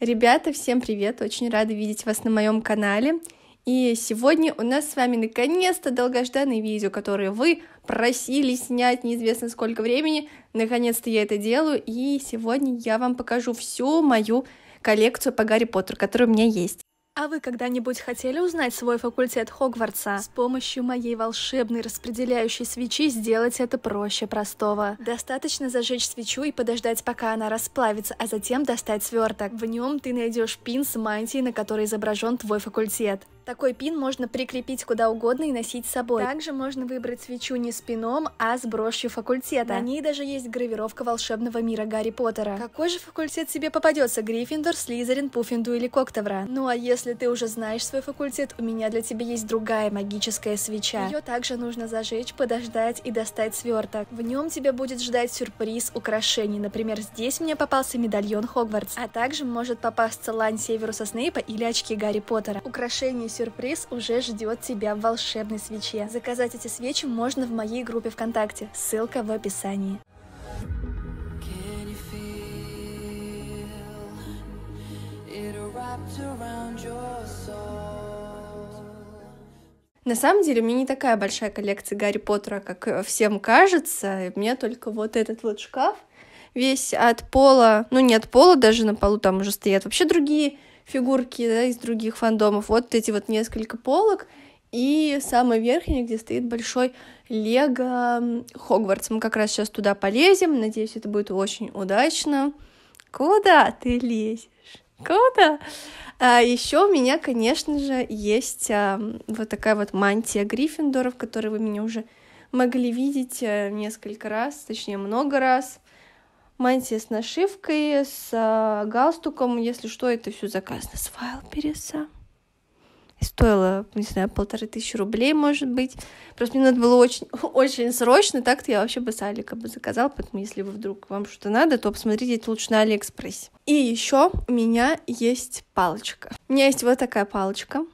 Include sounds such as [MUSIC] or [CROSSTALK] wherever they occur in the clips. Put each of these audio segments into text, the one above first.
Ребята, всем привет! Очень рада видеть вас на моем канале. И сегодня у нас с вами наконец-то долгожданное видео, которое вы просили снять неизвестно сколько времени. Наконец-то я это делаю, и сегодня я вам покажу всю мою коллекцию по Гарри Поттеру, которая у меня есть. А вы когда-нибудь хотели узнать свой факультет Хогвартса? С помощью моей волшебной распределяющей свечи сделать это проще простого. Достаточно зажечь свечу и подождать, пока она расплавится, а затем достать сверток. В нем ты найдешь пин с мантией, на которой изображен твой факультет. Такой пин можно прикрепить куда угодно и носить с собой. Также можно выбрать свечу не с пином, а с брошью факультета. На ней даже есть гравировка волшебного мира Гарри Поттера. Какой же факультет себе попадется? Гриффиндор, Слизерин, Пуффинду или Коктевра? Ну а если ты уже знаешь свой факультет, у меня для тебя есть другая магическая свеча. Ее также нужно зажечь, подождать и достать сверток. В нем тебя будет ждать сюрприз украшений. Например, здесь мне попался медальон Хогвартс, а также может попасться лань Северуса Снейпа или очки Гарри Поттера. Украшения сюрприз уже ждет тебя в волшебной свече. Заказать эти свечи можно в моей группе ВКонтакте, ссылка в описании. На самом деле, у меня не такая большая коллекция Гарри Поттера, как э, всем кажется. У меня только вот этот вот шкаф весь от пола, ну не от пола даже, на полу там уже стоят вообще другие фигурки да, из других фандомов. Вот эти вот несколько полок. И самый верхний, где стоит большой Лего Хогвартс. Мы как раз сейчас туда полезем. Надеюсь, это будет очень удачно. Куда ты лезешь? Куда? А еще у меня, конечно же, есть а, вот такая вот мантия Гриффиндоров, которую вы меня уже могли видеть э, несколько раз, точнее много раз мантия с нашивкой, с а, галстуком. Если что, это все заказано с Вайлбериса. И стоило, не знаю, полторы тысячи рублей, может быть. Просто мне надо было очень, [LAUGHS] очень срочно, так-то я вообще бы с Алика бы заказала, поэтому если вы вдруг вам что-то надо, то посмотрите это лучше на Алиэкспрессе. И еще у меня есть палочка. У меня есть вот такая палочка.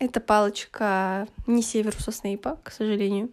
Это палочка не Северуса Снейпа, к сожалению.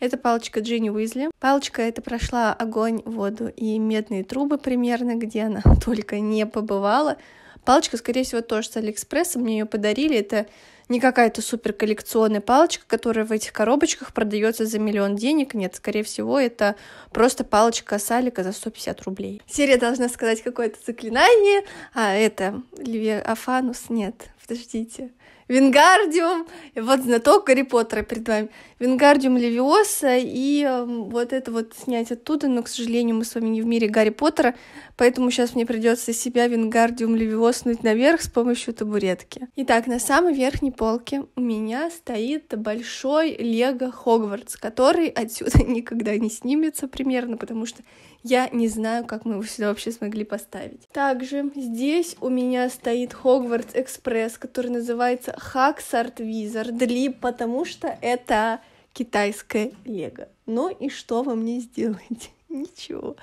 Это палочка Джинни Уизли. Палочка эта прошла огонь, воду и медные трубы примерно, где она [LAUGHS] только не побывала. Палочка, скорее всего, тоже с Алиэкспресса. Мне ее подарили. Это не какая-то супер коллекционная палочка, которая в этих коробочках продается за миллион денег. Нет, скорее всего, это просто палочка салика за 150 рублей. Серия должна сказать какое-то заклинание, а это Левиафанус, нет, подождите. Вингардиум, вот знаток Гарри Поттера перед вами. Вингардиум Левиоса и эм, вот это вот снять оттуда, но, к сожалению, мы с вами не в мире Гарри Поттера, поэтому сейчас мне придется себя Вингардиум Левиоснуть наверх с помощью табуретки. Итак, на самой верхней полке у меня стоит большой Лего Хогвартс, который отсюда [LAUGHS] никогда не снимется примерно, потому что я не знаю, как мы его сюда вообще смогли поставить. Также здесь у меня стоит Хогвартс Экспресс, который называется Haxart Wizard, либо потому что это китайское лего. Ну и что вы мне сделаете? [LAUGHS] Ничего.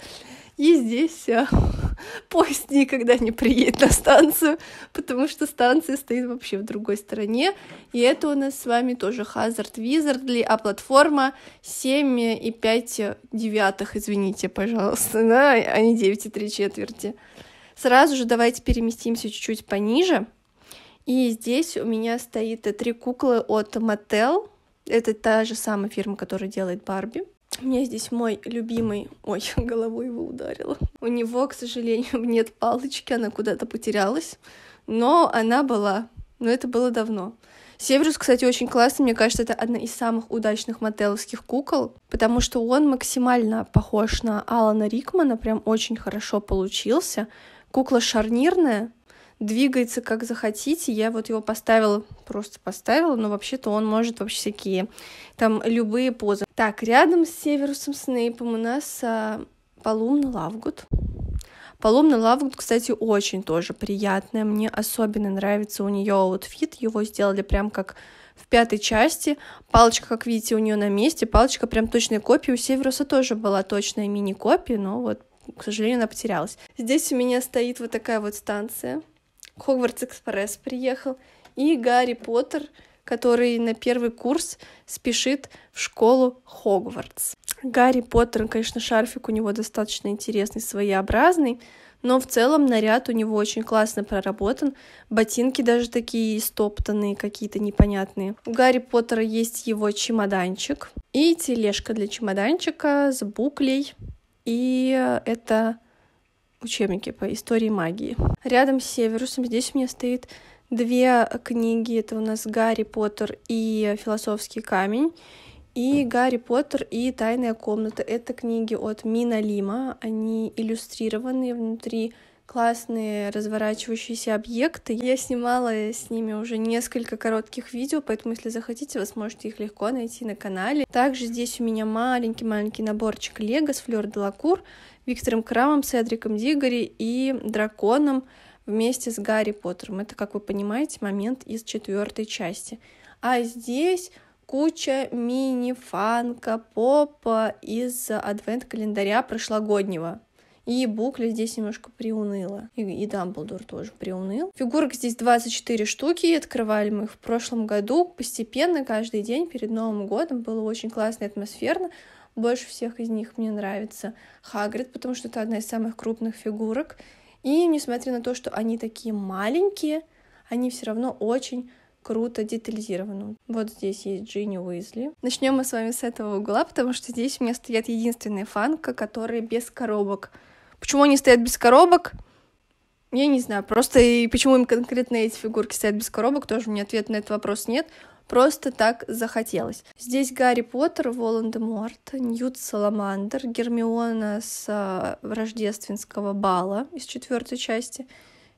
И здесь а, [LAUGHS] поезд никогда не приедет на станцию, потому что станция стоит вообще в другой стороне. И это у нас с вами тоже Hazard Wizardly, а платформа 7,5 девятых, извините, пожалуйста, [LAUGHS] да, а не 9,3 четверти. Сразу же давайте переместимся чуть-чуть пониже и здесь у меня стоит три куклы от Mattel. Это та же самая фирма, которая делает Барби. У меня здесь мой любимый... Ой, [LAUGHS] головой его ударила. У него, к сожалению, [LAUGHS] нет палочки, она куда-то потерялась. Но она была. Но это было давно. Северус, кстати, очень классный. Мне кажется, это одна из самых удачных мотеловских кукол, потому что он максимально похож на Алана Рикмана, прям очень хорошо получился. Кукла шарнирная, двигается как захотите. Я вот его поставила, просто поставила, но вообще-то он может вообще всякие там любые позы. Так, рядом с Северусом Снейпом у нас а, Полумна Лавгуд. полумный Лавгуд, кстати, очень тоже приятная. Мне особенно нравится у нее аутфит. Его сделали прям как в пятой части. Палочка, как видите, у нее на месте. Палочка прям точная копия. У Северуса тоже была точная мини-копия, но вот, к сожалению, она потерялась. Здесь у меня стоит вот такая вот станция Хогвартс Экспресс приехал, и Гарри Поттер, который на первый курс спешит в школу Хогвартс. Гарри Поттер, конечно, шарфик у него достаточно интересный, своеобразный, но в целом наряд у него очень классно проработан, ботинки даже такие стоптанные, какие-то непонятные. У Гарри Поттера есть его чемоданчик и тележка для чемоданчика с буклей, и это учебники по истории магии. Рядом с Северусом здесь у меня стоит две книги. Это у нас «Гарри Поттер» и «Философский камень». И «Гарри Поттер» и «Тайная комната». Это книги от Мина Лима. Они иллюстрированы внутри классные разворачивающиеся объекты. Я снимала с ними уже несколько коротких видео, поэтому если захотите, вы сможете их легко найти на канале. Также здесь у меня маленький-маленький наборчик Лего с Флёр Лакур. Виктором Крамом, Седриком Дигори и Драконом вместе с Гарри Поттером. Это, как вы понимаете, момент из четвертой части. А здесь куча мини-фанка, попа из адвент-календаря прошлогоднего. И букля здесь немножко приуныла. И, и Дамблдор тоже приуныл. Фигурок здесь 24 штуки. Открывали мы их в прошлом году. Постепенно, каждый день перед Новым годом было очень классно и атмосферно. Больше всех из них мне нравится Хагрид, потому что это одна из самых крупных фигурок. И несмотря на то, что они такие маленькие, они все равно очень круто детализированы. Вот здесь есть Джинни Уизли. Начнем мы с вами с этого угла, потому что здесь у меня стоят единственные фанка, которые без коробок. Почему они стоят без коробок? Я не знаю, просто и почему им конкретно эти фигурки стоят без коробок, тоже у меня ответа на этот вопрос нет просто так захотелось. Здесь Гарри Поттер, Волан-де-Морт, Ньют Саламандр, Гермиона с а, рождественского бала из четвертой части,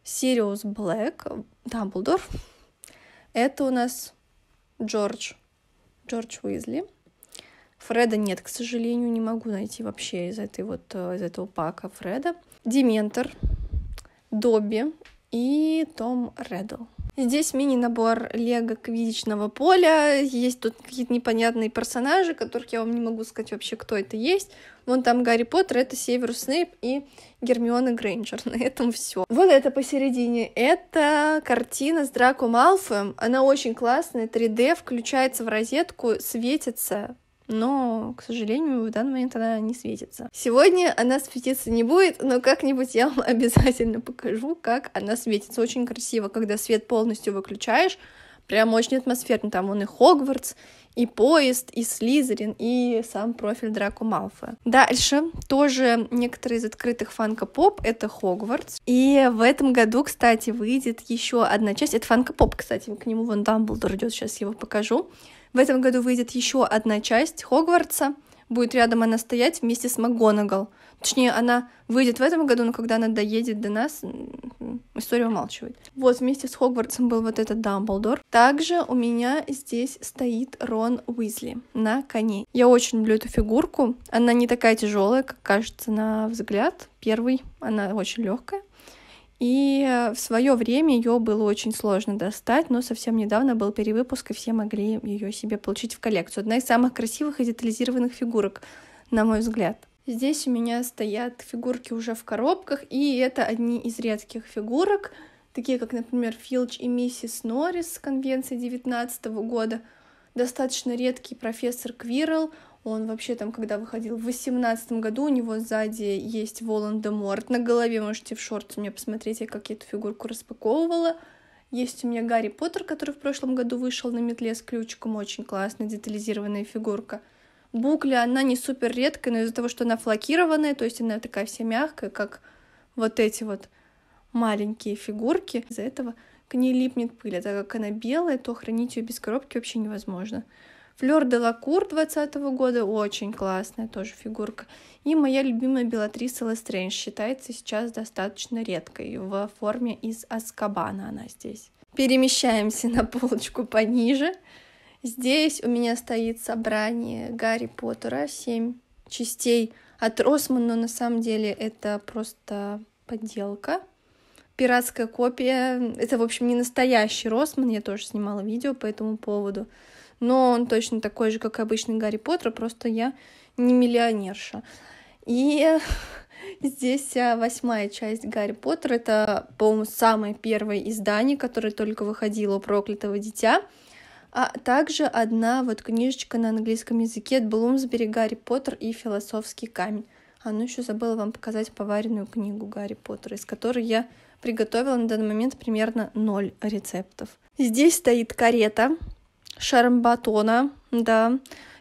Сириус Блэк, Дамблдор. Это у нас Джордж, Джордж Уизли. Фреда нет, к сожалению, не могу найти вообще из этой вот э, из этого пака Фреда. Дементор, Добби и Том Реддл. Здесь мини-набор лего квидичного поля, есть тут какие-то непонятные персонажи, которых я вам не могу сказать вообще, кто это есть. Вон там Гарри Поттер, это Северус Снейп и Гермиона Грейнджер. [LAUGHS] На этом все. Вот это посередине. Это картина с Драко Малфоем. Она очень классная, 3D, включается в розетку, светится но, к сожалению, в данный момент она не светится. Сегодня она светиться не будет, но как-нибудь я вам [LAUGHS] обязательно покажу, как она светится. Очень красиво, когда свет полностью выключаешь, прям очень атмосферно. Там он и Хогвартс, и поезд, и Слизерин, и сам профиль Драку Малфоя. Дальше тоже некоторые из открытых фанка поп это Хогвартс. И в этом году, кстати, выйдет еще одна часть. Это фанка поп, кстати, к нему вон Дамблдор идет, сейчас его покажу. В этом году выйдет еще одна часть Хогвартса. Будет рядом она стоять вместе с МакГонагал. Точнее, она выйдет в этом году, но когда она доедет до нас, история умалчивает. Вот, вместе с Хогвартсом был вот этот Дамблдор. Также у меня здесь стоит Рон Уизли на коне. Я очень люблю эту фигурку. Она не такая тяжелая, как кажется на взгляд. Первый, она очень легкая. И э, в свое время ее было очень сложно достать, но совсем недавно был перевыпуск, и все могли ее себе получить в коллекцию. Одна из самых красивых и детализированных фигурок, на мой взгляд. Здесь у меня стоят фигурки уже в коробках, и это одни из редких фигурок, такие как, например, Филч и миссис Норрис с конвенции 19 года, достаточно редкий профессор Квирл, он вообще там, когда выходил в восемнадцатом году, у него сзади есть Волан-де-Морт на голове. Можете в шорте меня посмотреть, я как я эту фигурку распаковывала. Есть у меня Гарри Поттер, который в прошлом году вышел на метле с ключиком. Очень классная детализированная фигурка. Букля, она не супер редкая, но из-за того, что она флокированная, то есть она такая вся мягкая, как вот эти вот маленькие фигурки. Из-за этого к ней липнет пыль, а так как она белая, то хранить ее без коробки вообще невозможно. Флер де Лакур 2020 года, очень классная тоже фигурка. И моя любимая Белатриса Лестрейн считается сейчас достаточно редкой в форме из Аскабана она здесь. Перемещаемся на полочку пониже. Здесь у меня стоит собрание Гарри Поттера, 7 частей от Росмана но на самом деле это просто подделка. Пиратская копия. Это, в общем, не настоящий Росман, я тоже снимала видео по этому поводу но он точно такой же, как и обычный Гарри Поттер, просто я не миллионерша. И [LAUGHS] здесь а, восьмая часть Гарри Поттера, это, по-моему, самое первое издание, которое только выходило у проклятого дитя. А также одна вот книжечка на английском языке от Блумсбери «Гарри Поттер и философский камень». А, ну еще забыла вам показать поваренную книгу Гарри Поттера, из которой я приготовила на данный момент примерно ноль рецептов. Здесь стоит карета, Шарм Батона, да.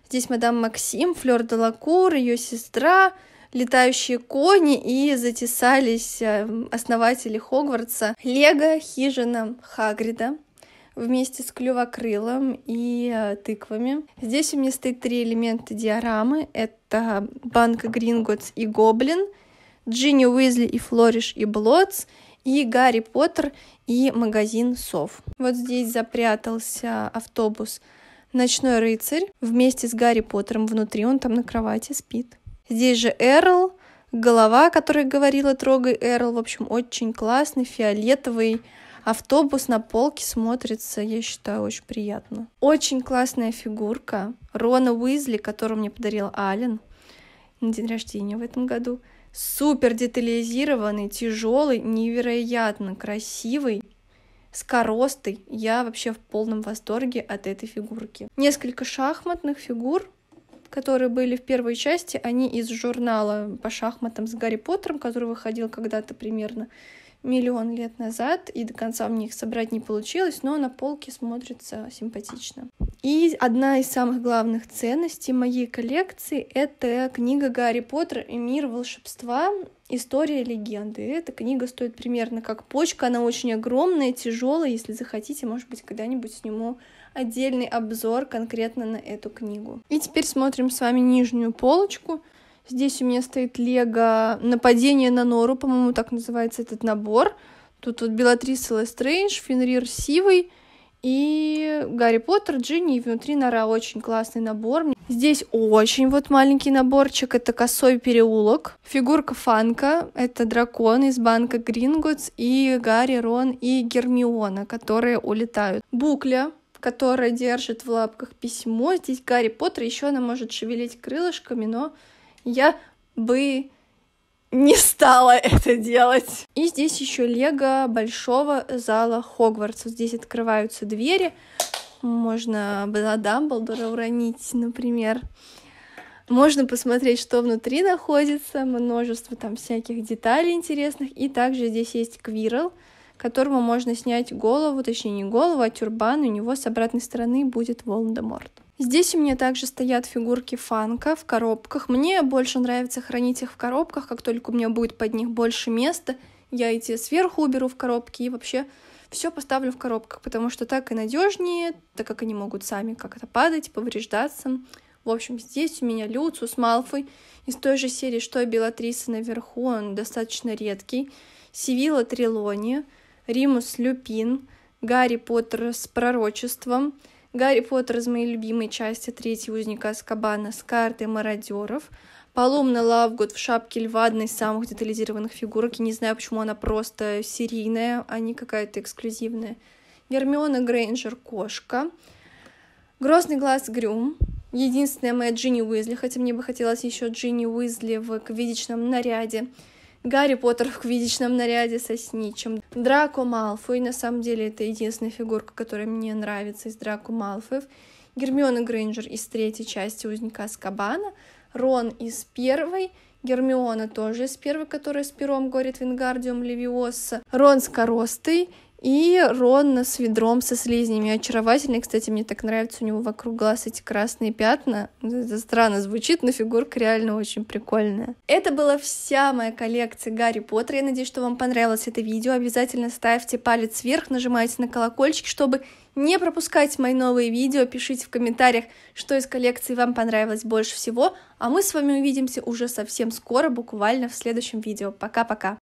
Здесь мадам Максим, Флёр де Лакур, ее сестра, летающие кони и затесались э, основатели Хогвартса Лего, Хижина, Хагрида вместе с клювокрылом и э, тыквами. Здесь у меня стоит три элемента диорамы. Это банка Гринготс и Гоблин, Джинни Уизли и Флориш и Блотс, и Гарри Поттер и магазин сов. Вот здесь запрятался автобус Ночной рыцарь вместе с Гарри Поттером внутри, он там на кровати спит. Здесь же Эрл, голова, которая говорила «трогай Эрл», в общем, очень классный, фиолетовый, автобус на полке смотрится, я считаю, очень приятно. Очень классная фигурка Рона Уизли, которую мне подарил Ален на день рождения в этом году – супер детализированный, тяжелый, невероятно красивый, с коростой Я вообще в полном восторге от этой фигурки. Несколько шахматных фигур, которые были в первой части, они из журнала по шахматам с Гарри Поттером, который выходил когда-то примерно миллион лет назад, и до конца мне их собрать не получилось, но на полке смотрится симпатично. И одна из самых главных ценностей моей коллекции — это книга «Гарри Поттер и мир волшебства. История легенды». Эта книга стоит примерно как почка, она очень огромная, тяжелая. Если захотите, может быть, когда-нибудь сниму отдельный обзор конкретно на эту книгу. И теперь смотрим с вами нижнюю полочку — Здесь у меня стоит лего «Нападение на нору», по-моему, так называется этот набор. Тут вот Белатриса Лестрейндж, Фенрир Сивый и Гарри Поттер, Джинни и внутри нора. Очень классный набор. Здесь очень вот маленький наборчик. Это косой переулок. Фигурка Фанка. Это дракон из банка Гринготс. И Гарри, Рон и Гермиона, которые улетают. Букля которая держит в лапках письмо. Здесь Гарри Поттер, еще она может шевелить крылышками, но я бы не стала [LAUGHS] это делать. И здесь еще лего большого зала Хогвартса. Здесь открываются двери. Можно было Дамблдора уронить, например. Можно посмотреть, что внутри находится, множество там всяких деталей интересных. И также здесь есть квирл, которому можно снять голову, точнее не голову, а тюрбан. У него с обратной стороны будет Волдеморт. Здесь у меня также стоят фигурки фанка в коробках. Мне больше нравится хранить их в коробках, как только у меня будет под них больше места, я эти сверху уберу в коробки и вообще все поставлю в коробках, потому что так и надежнее, так как они могут сами как-то падать, повреждаться. В общем, здесь у меня Люциус Малфой из той же серии, что и Белатриса наверху, он достаточно редкий. Сивила Трилони, Римус Люпин, Гарри Поттер с пророчеством — Гарри Поттер из моей любимой части третий узника Аскабана» с картой мародеров, Паломна Лавгуд в шапке льва, одна из самых детализированных фигурок. Я не знаю, почему она просто серийная, а не какая-то эксклюзивная. Гермиона Грейнджер кошка. Грозный глаз Грюм. Единственная моя Джинни Уизли, хотя мне бы хотелось еще Джинни Уизли в квидичном наряде. Гарри Поттер в квидичном наряде со Сничем, Драко Малфой, на самом деле это единственная фигурка, которая мне нравится из Драко Малфоев, Гермиона Грейнджер из третьей части «Узника Скабана», Рон из первой, Гермиона тоже из первой, которая с пером говорит Вингардиум Левиоса, Рон Скоростый и Рон с ведром со слизнями. Очаровательный, кстати, мне так нравится. У него вокруг глаз эти красные пятна. Это странно звучит, но фигурка реально очень прикольная. Это была вся моя коллекция Гарри Поттера. Я надеюсь, что вам понравилось это видео. Обязательно ставьте палец вверх, нажимайте на колокольчик, чтобы не пропускать мои новые видео. Пишите в комментариях, что из коллекции вам понравилось больше всего. А мы с вами увидимся уже совсем скоро, буквально в следующем видео. Пока-пока!